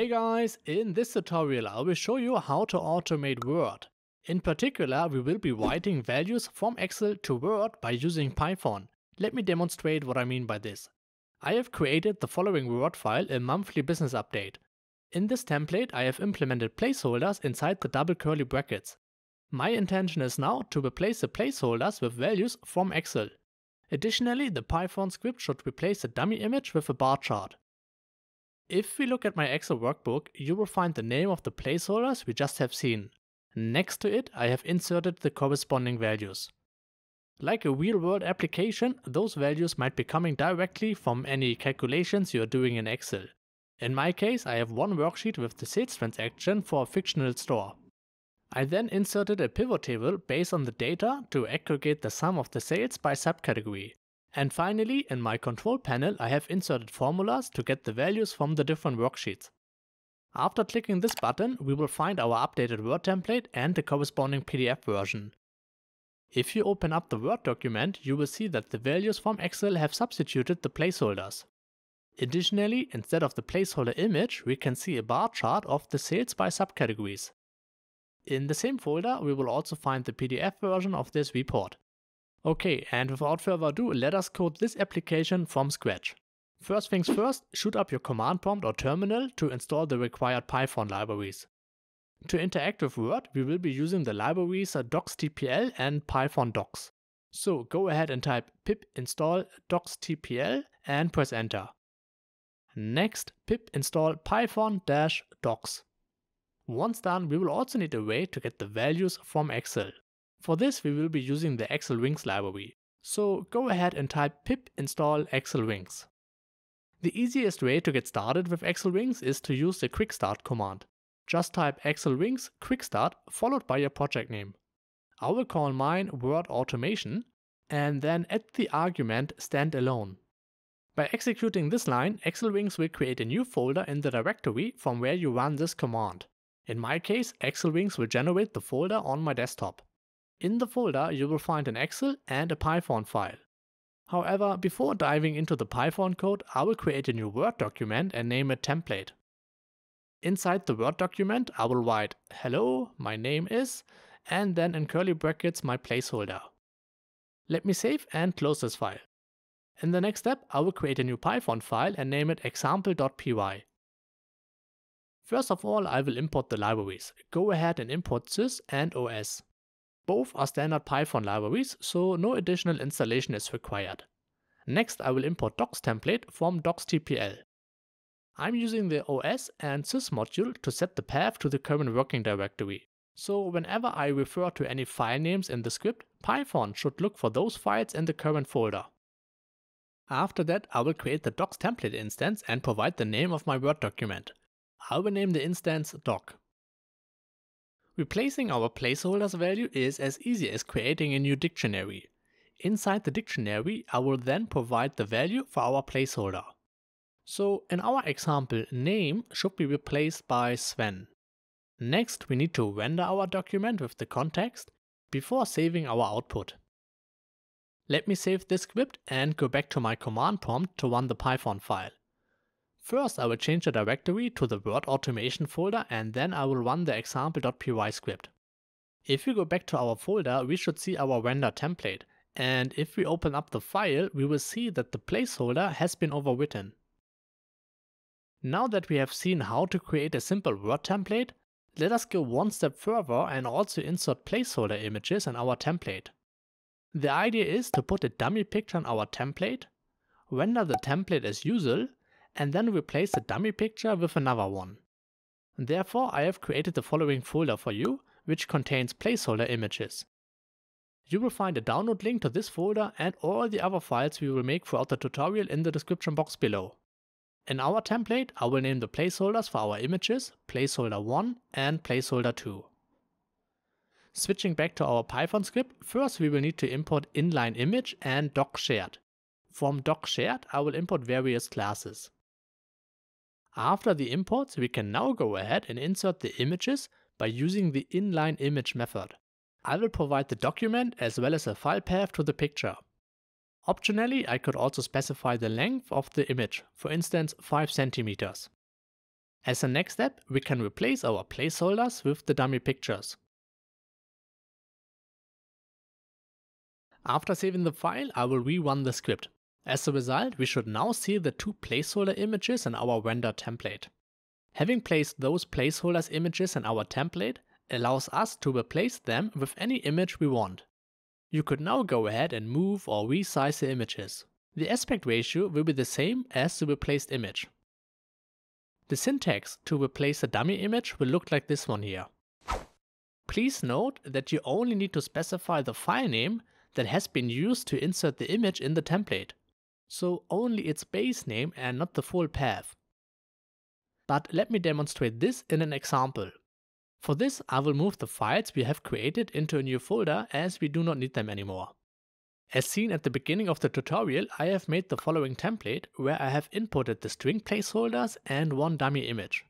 Hey guys, in this tutorial I will show you how to automate Word. In particular, we will be writing values from Excel to Word by using Python. Let me demonstrate what I mean by this. I have created the following Word file, a monthly business update. In this template I have implemented placeholders inside the double curly brackets. My intention is now to replace the placeholders with values from Excel. Additionally, the Python script should replace the dummy image with a bar chart. If we look at my Excel workbook, you will find the name of the placeholders we just have seen. Next to it, I have inserted the corresponding values. Like a real-world application, those values might be coming directly from any calculations you are doing in Excel. In my case, I have one worksheet with the sales transaction for a fictional store. I then inserted a pivot table based on the data to aggregate the sum of the sales by subcategory. And finally, in my control panel, I have inserted formulas to get the values from the different worksheets. After clicking this button, we will find our updated Word template and the corresponding PDF version. If you open up the Word document, you will see that the values from Excel have substituted the placeholders. Additionally, instead of the placeholder image, we can see a bar chart of the sales by subcategories. In the same folder, we will also find the PDF version of this report. Okay, and without further ado, let us code this application from scratch. First things first, shoot up your command prompt or terminal to install the required Python libraries. To interact with Word, we will be using the libraries docstpl and python docs. So go ahead and type pip install docstpl and press enter. Next, pip install python-docs. Once done, we will also need a way to get the values from Excel. For this we will be using the Excel Wings library, so go ahead and type pip install Excel Wings. The easiest way to get started with Excel Wings is to use the quick start command. Just type Excel Wings quick start followed by your project name. I will call mine Word Automation and then add the argument standalone. By executing this line, Excel Wings will create a new folder in the directory from where you run this command. In my case, Excel Wings will generate the folder on my desktop. In the folder, you will find an Excel and a Python file. However, before diving into the Python code, I will create a new Word document and name it template. Inside the Word document, I will write hello, my name is, and then in curly brackets my placeholder. Let me save and close this file. In the next step, I will create a new Python file and name it example.py. First of all, I will import the libraries. Go ahead and import sys and os. Both are standard Python libraries, so no additional installation is required. Next I will import docs template from docs.tpl. I'm using the OS and sys module to set the path to the current working directory. So whenever I refer to any file names in the script, Python should look for those files in the current folder. After that, I will create the docs template instance and provide the name of my Word document. I will name the instance doc. Replacing our placeholder's value is as easy as creating a new dictionary. Inside the dictionary, I will then provide the value for our placeholder. So in our example, name should be replaced by Sven. Next, we need to render our document with the context before saving our output. Let me save this script and go back to my command prompt to run the Python file. First, I will change the directory to the Word automation folder and then I will run the example.py script. If we go back to our folder, we should see our render template. And if we open up the file, we will see that the placeholder has been overwritten. Now that we have seen how to create a simple Word template, let us go one step further and also insert placeholder images in our template. The idea is to put a dummy picture in our template, render the template as usual, and then replace the dummy picture with another one. Therefore I have created the following folder for you, which contains placeholder images. You will find a download link to this folder and all the other files we will make throughout the tutorial in the description box below. In our template, I will name the placeholders for our images placeholder 1 and placeholder 2. Switching back to our Python script, first we will need to import inline image and doc shared. From doc shared, I will import various classes. After the imports, we can now go ahead and insert the images by using the inline image method. I will provide the document as well as a file path to the picture. Optionally, I could also specify the length of the image, for instance 5 centimeters. As a next step, we can replace our placeholders with the dummy pictures. After saving the file, I will rerun the script. As a result, we should now see the two placeholder images in our render template. Having placed those placeholders images in our template allows us to replace them with any image we want. You could now go ahead and move or resize the images. The aspect ratio will be the same as the replaced image. The syntax to replace a dummy image will look like this one here. Please note that you only need to specify the file name that has been used to insert the image in the template so only its base name and not the full path. But let me demonstrate this in an example. For this I will move the files we have created into a new folder as we do not need them anymore. As seen at the beginning of the tutorial I have made the following template where I have inputted the string placeholders and one dummy image.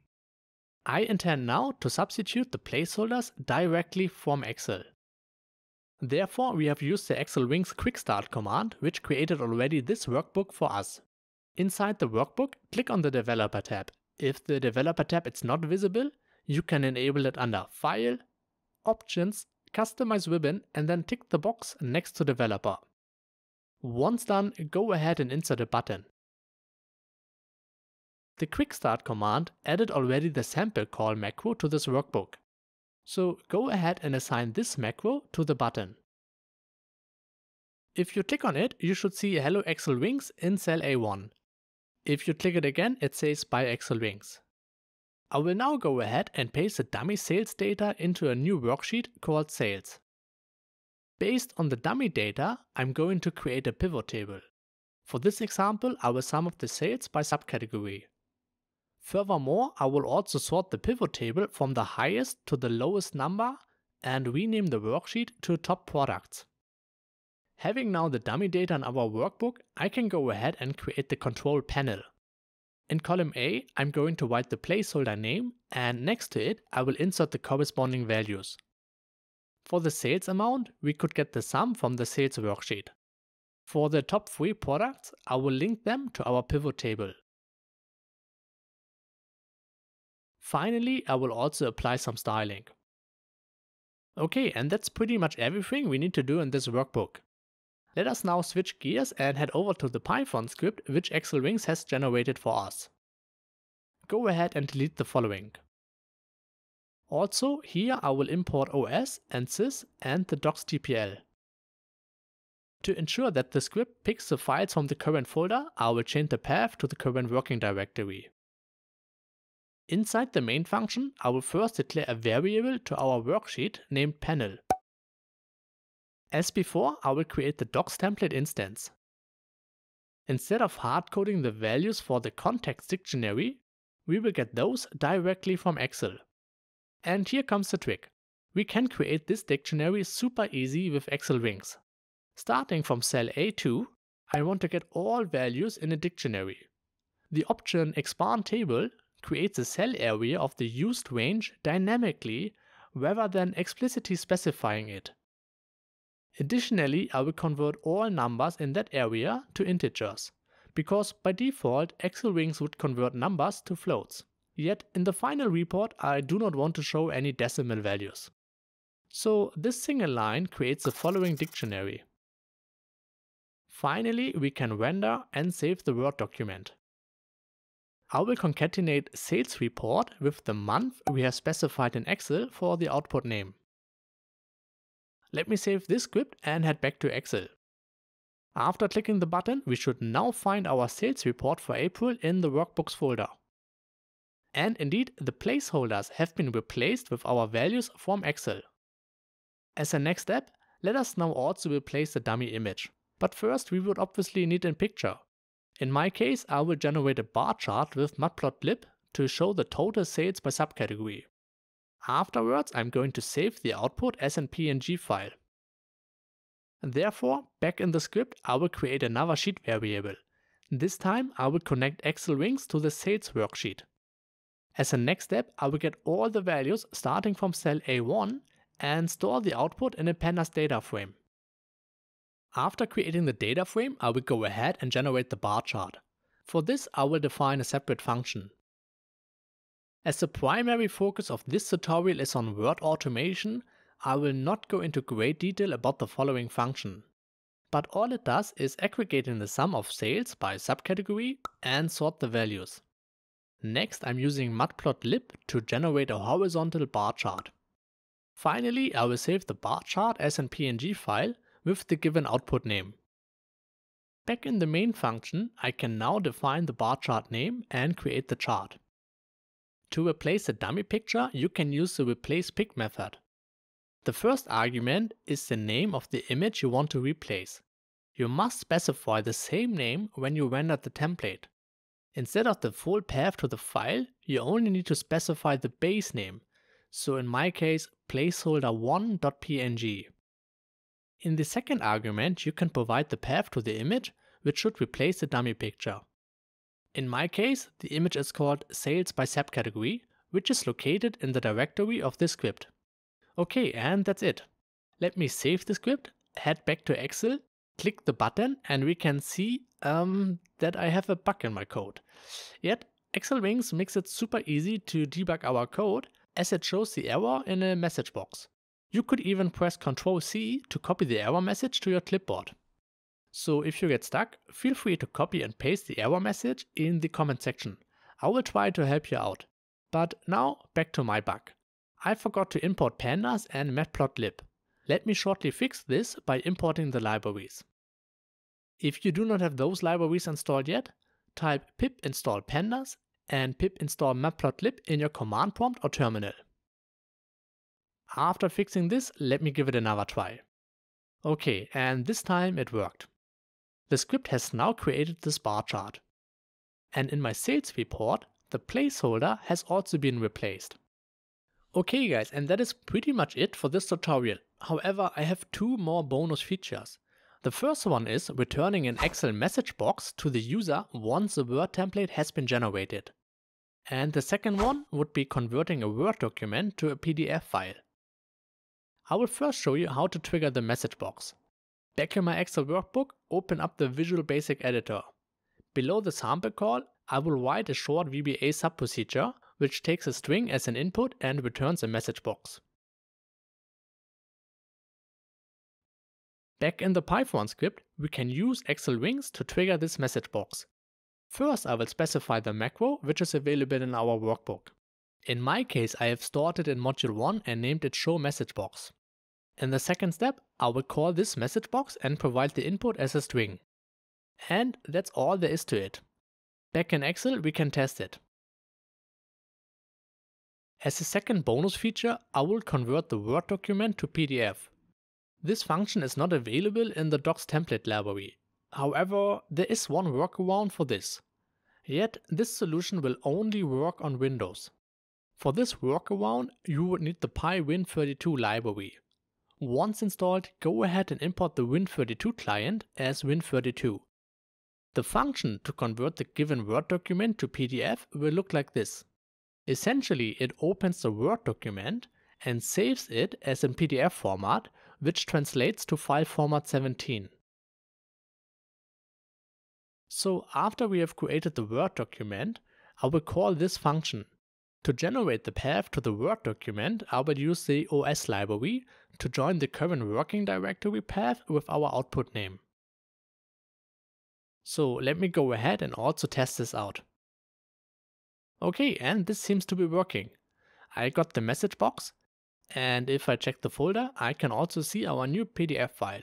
I intend now to substitute the placeholders directly from Excel. Therefore, we have used the Excel Wings quick start command, which created already this workbook for us. Inside the workbook, click on the Developer tab. If the Developer tab is not visible, you can enable it under File, Options, Customize Ribbon and then tick the box next to Developer. Once done, go ahead and insert a button. The Quick Start command added already the sample call macro to this workbook. So go ahead and assign this macro to the button. If you click on it, you should see Hello Excel Wings in cell A1. If you click it again, it says Buy Excel Wings. I will now go ahead and paste the dummy sales data into a new worksheet called Sales. Based on the dummy data, I'm going to create a pivot table. For this example, I will sum up the sales by subcategory. Furthermore, I will also sort the pivot table from the highest to the lowest number and rename the worksheet to top products. Having now the dummy data in our workbook, I can go ahead and create the control panel. In column A, I'm going to write the placeholder name and next to it, I will insert the corresponding values. For the sales amount, we could get the sum from the sales worksheet. For the top 3 products, I will link them to our pivot table. Finally, I will also apply some styling. Okay, and that's pretty much everything we need to do in this workbook. Let us now switch gears and head over to the Python script which Excel Wings has generated for us. Go ahead and delete the following. Also, here I will import OS and sys and the docs.tpl. To ensure that the script picks the files from the current folder, I will change the path to the current working directory. Inside the main function, I will first declare a variable to our worksheet named panel. As before, I will create the docs template instance. Instead of hardcoding the values for the context dictionary, we will get those directly from Excel. And here comes the trick. We can create this dictionary super easy with Excel rings. Starting from cell A2, I want to get all values in a dictionary. The option expand table creates a cell area of the used range dynamically rather than explicitly specifying it. Additionally, I will convert all numbers in that area to integers, because by default Excel rings would convert numbers to floats. Yet in the final report I do not want to show any decimal values. So this single line creates the following dictionary. Finally, we can render and save the Word document. I will concatenate sales report with the month we have specified in Excel for the output name. Let me save this script and head back to Excel. After clicking the button, we should now find our sales report for April in the workbooks folder. And indeed, the placeholders have been replaced with our values from Excel. As a next step, let us now also replace the dummy image. But first, we would obviously need a picture, in my case, I will generate a bar chart with matplotlib to show the total sales by subcategory. Afterwards, I'm going to save the output as an PNG file. Therefore, back in the script, I will create another sheet variable. This time, I will connect Excel rings to the sales worksheet. As a next step, I will get all the values starting from cell A1 and store the output in a pandas data frame. After creating the data frame, I will go ahead and generate the bar chart. For this, I will define a separate function. As the primary focus of this tutorial is on word automation, I will not go into great detail about the following function. But all it does is aggregating the sum of sales by subcategory and sort the values. Next I'm using matplotlib to generate a horizontal bar chart. Finally I will save the bar chart as an PNG file with the given output name. Back in the main function, I can now define the bar chart name and create the chart. To replace a dummy picture, you can use the replacePic method. The first argument is the name of the image you want to replace. You must specify the same name when you render the template. Instead of the full path to the file, you only need to specify the base name, so in my case placeholder1.png. In the second argument, you can provide the path to the image, which should replace the dummy picture. In my case, the image is called sales by subcategory, which is located in the directory of this script. Okay, and that's it. Let me save the script, head back to Excel, click the button, and we can see um, that I have a bug in my code. Yet, Excel Wings makes it super easy to debug our code as it shows the error in a message box. You could even press Ctrl C to copy the error message to your clipboard. So if you get stuck, feel free to copy and paste the error message in the comment section. I will try to help you out. But now back to my bug. I forgot to import pandas and matplotlib. Let me shortly fix this by importing the libraries. If you do not have those libraries installed yet, type pip install pandas and pip install matplotlib in your command prompt or terminal. After fixing this, let me give it another try. Okay, and this time it worked. The script has now created this bar chart. And in my sales report, the placeholder has also been replaced. Okay guys, and that is pretty much it for this tutorial. However, I have two more bonus features. The first one is returning an Excel message box to the user once a Word template has been generated. And the second one would be converting a Word document to a PDF file. I will first show you how to trigger the message box. Back in my Excel workbook, open up the Visual Basic Editor. Below the sample call, I will write a short VBA sub-procedure, which takes a string as an input and returns a message box. Back in the Python script, we can use Excel Wings to trigger this message box. First, I will specify the macro, which is available in our workbook. In my case, I have stored it in module 1 and named it show message box. In the second step, I will call this message box and provide the input as a string. And that's all there is to it. Back in Excel, we can test it. As a second bonus feature, I will convert the Word document to PDF. This function is not available in the docs template library. However, there is one workaround for this. Yet, this solution will only work on Windows. For this workaround, you would need the PyWin32 library. Once installed, go ahead and import the Win32 client as Win32. The function to convert the given Word document to PDF will look like this. Essentially, it opens the Word document and saves it as in PDF format, which translates to file format 17. So after we have created the Word document, I will call this function. To generate the path to the Word document, I will use the OS library, to join the current working directory path with our output name. So let me go ahead and also test this out. Okay, and this seems to be working. I got the message box, and if I check the folder, I can also see our new PDF file.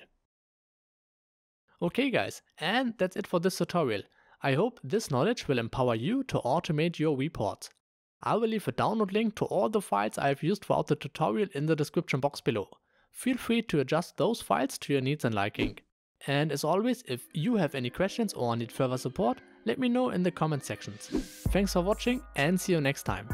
Okay guys, and that's it for this tutorial. I hope this knowledge will empower you to automate your reports. I will leave a download link to all the files I have used throughout the tutorial in the description box below. Feel free to adjust those files to your needs and liking. And as always, if you have any questions or need further support, let me know in the comment sections. Thanks for watching and see you next time.